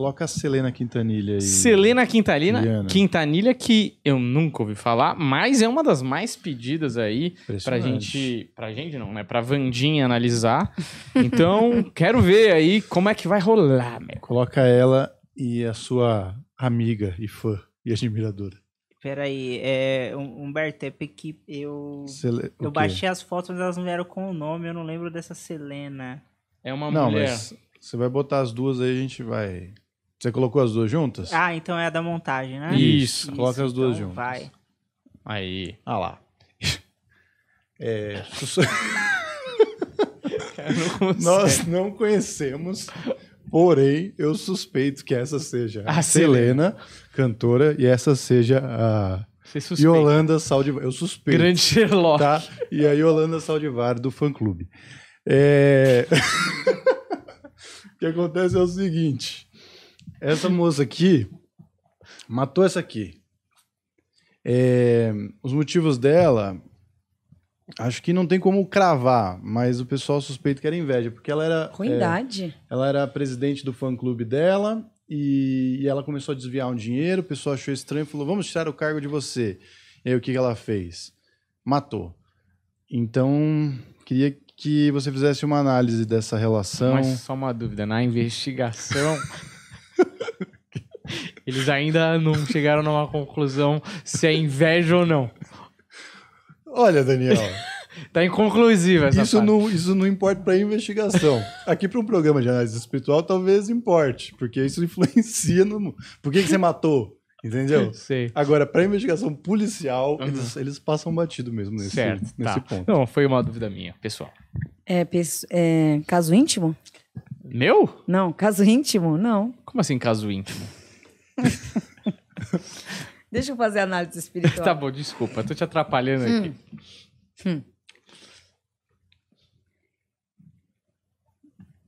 Coloca a Selena Quintanilha aí. Selena Quintanilha, Quintanilha que eu nunca ouvi falar, mas é uma das mais pedidas aí pra gente, pra gente não, né, pra Vandinha analisar. Então, quero ver aí como é que vai rolar, meu. Coloca ela e a sua amiga e fã e admiradora. Peraí, é um, Humberto, é porque eu, eu baixei as fotos, mas elas não vieram com o nome, eu não lembro dessa Selena. É uma não, mulher. Mas... Você vai botar as duas aí, a gente vai. Você colocou as duas juntas? Ah, então é a da montagem, né? Isso, Isso coloca as duas então juntas. Vai. Aí, ah lá. É, não Nós não conhecemos, porém, eu suspeito que essa seja ah, a, Selena, né? Selena, cantora, e essa seja a Yolanda Saldivar. Eu suspeito. Grande Sherlock. Tá? E a Yolanda Saldivar do fã-clube. É... o que acontece é o seguinte. Essa moça aqui matou essa aqui. É, os motivos dela, acho que não tem como cravar, mas o pessoal suspeita que era inveja, porque ela era. Ruindade. É, ela era presidente do fã clube dela e, e, ela começou a desviar um dinheiro, o pessoal achou estranho e falou: vamos tirar o cargo de você. E aí o que, que ela fez? Matou. Então, queria que você fizesse uma análise dessa relação. Mas só uma dúvida: na investigação. Eles ainda não chegaram numa conclusão se é inveja ou não. Olha, Daniel. tá inconclusiva essa isso parte. não Isso não importa para a investigação. Aqui para um programa de análise espiritual talvez importe, porque isso influencia no. Por que, que você matou? Entendeu? Sei. Agora, para investigação policial, uhum. eles, eles, passam batido mesmo nesse, certo, nesse tá. ponto. Não, foi uma dúvida minha, pessoal. É, é, caso íntimo? Meu? Não, caso íntimo, não. Como assim caso íntimo? Deixa eu fazer análise espiritual. tá bom, desculpa, tô te atrapalhando aqui. Hum. Hum.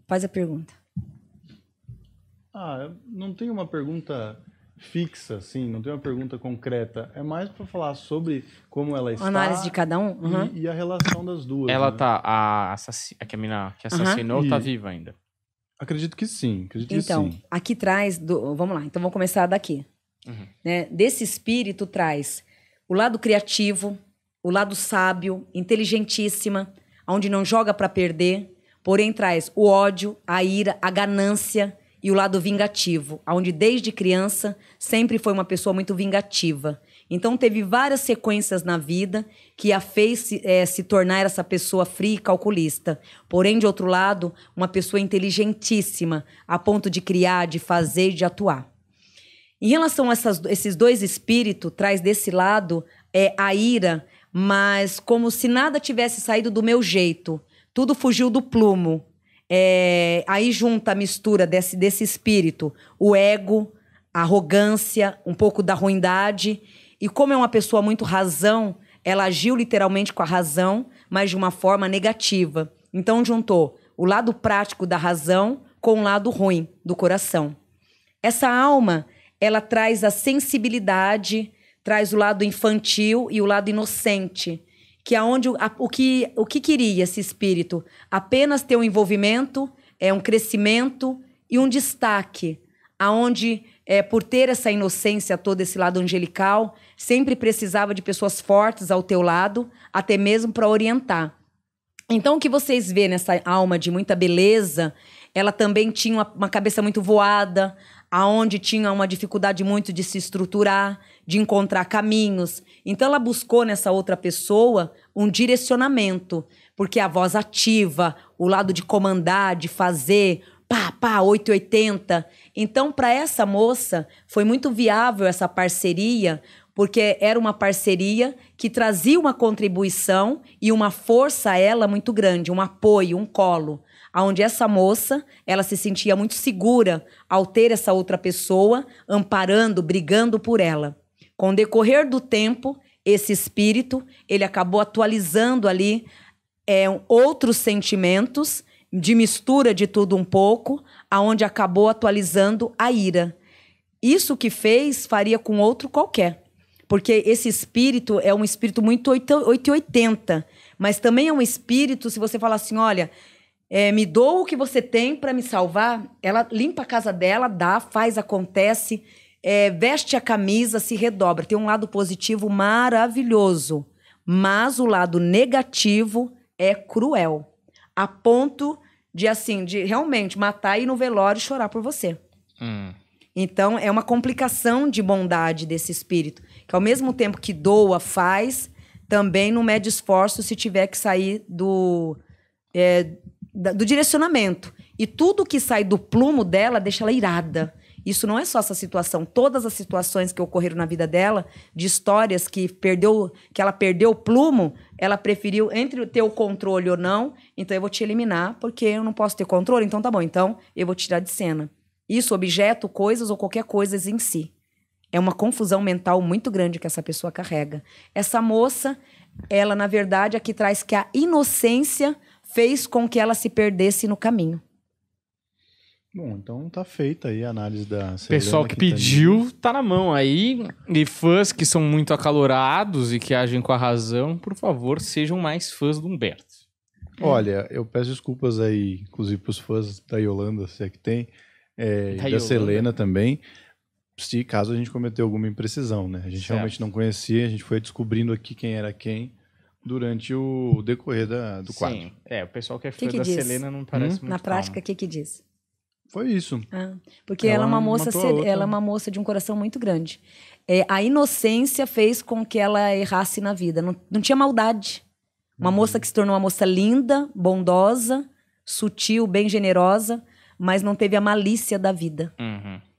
Faz a pergunta. Ah, não tem uma pergunta fixa, assim, não tem uma pergunta concreta. É mais para falar sobre como ela está. A análise de cada um uhum. e, e, a relação das duas. Ela né? tá. A, a que a mina que assassinou uhum. tá viva ainda. Acredito que sim. Acredito então, que sim. aqui traz. Do, vamos lá, então vamos começar daqui. Uhum. Né? Desse espírito traz o lado criativo, o lado sábio, inteligentíssima, onde não joga para perder, porém traz o ódio, a ira, a ganância e o lado vingativo, onde desde criança sempre foi uma pessoa muito vingativa. Então teve várias sequências na vida que a fez se, é, se tornar essa pessoa fria e calculista. Porém, de outro lado, uma pessoa inteligentíssima, a ponto de criar, de fazer, de atuar. Em relação a essas, esses dois espíritos, traz desse lado é, a ira, mas como se nada tivesse saído do meu jeito. Tudo fugiu do plumo. É, aí junta a mistura desse, desse espírito, o ego, a arrogância, um pouco da ruindade. E como é uma pessoa muito razão, ela agiu literalmente com a razão, mas de uma forma negativa. Então juntou o lado prático da razão com o lado ruim do coração. Essa alma ela traz a sensibilidade, traz o lado infantil e o lado inocente, que aonde é o que o que queria esse espírito apenas ter um envolvimento, é um crescimento e um destaque, aonde é, por ter essa inocência toda, esse lado angelical, sempre precisava de pessoas fortes ao teu lado, até mesmo para orientar. Então, o que vocês vê nessa alma de muita beleza, ela também tinha uma, uma cabeça muito voada, aonde tinha uma dificuldade muito de se estruturar, de encontrar caminhos. Então ela buscou nessa outra pessoa um direcionamento, porque a voz ativa, o lado de comandar, de fazer, pá, pá, 880. Então para essa moça foi muito viável essa parceria, porque era uma parceria que trazia uma contribuição e uma força a ela muito grande, um apoio, um colo onde essa moça, ela se sentia muito segura ao ter essa outra pessoa amparando, brigando por ela. Com o decorrer do tempo, esse espírito, ele acabou atualizando ali é, outros sentimentos de mistura de tudo um pouco, aonde acabou atualizando a ira. Isso que fez faria com outro qualquer. Porque esse espírito é um espírito muito 880, mas também é um espírito, se você falar assim, olha, é, me dou o que você tem para me salvar, ela limpa a casa dela, dá, faz, acontece, é, veste a camisa, se redobra. Tem um lado positivo maravilhoso, mas o lado negativo é cruel, a ponto de assim, de realmente matar e ir no velório e chorar por você. Hum. Então é uma complicação de bondade desse espírito, que ao mesmo tempo que doa, faz, também não mede esforço se tiver que sair do é, do direcionamento. E tudo que sai do plumo dela deixa ela irada. Isso não é só essa situação. Todas as situações que ocorreram na vida dela, de histórias que perdeu, que ela perdeu o plumo, ela preferiu entre ter o controle ou não. Então eu vou te eliminar porque eu não posso ter controle. Então tá bom. Então eu vou te tirar de cena. Isso, objeto, coisas ou qualquer coisa em si. É uma confusão mental muito grande que essa pessoa carrega. Essa moça, ela na verdade é aqui traz que a inocência fez com que ela se perdesse no caminho. Bom, então tá feita aí a análise da Selena Pessoal que Quintanilha. pediu, tá na mão aí. E fãs que são muito acalorados e que agem com a razão, por favor, sejam mais fãs do Humberto. É. Olha, eu peço desculpas aí, inclusive pros fãs da Yolanda, se é que tem, é, da, da Selena também, se caso a gente cometeu alguma imprecisão, né? A gente certo. realmente não conhecia, a gente foi descobrindo aqui quem era quem durante o decorrer da, do quadro. Sim, é, o pessoal que é fã que da diz? Selena não parece hum? muito Na prática, o que que diz? Foi isso. Ah, porque ela, ela, é uma moça, ela é uma moça de um coração muito grande. É, a inocência fez com que ela errasse na vida. Não, não tinha maldade. Uma hum. moça que se tornou uma moça linda, bondosa, sutil, bem generosa, mas não teve a malícia da vida. Uhum.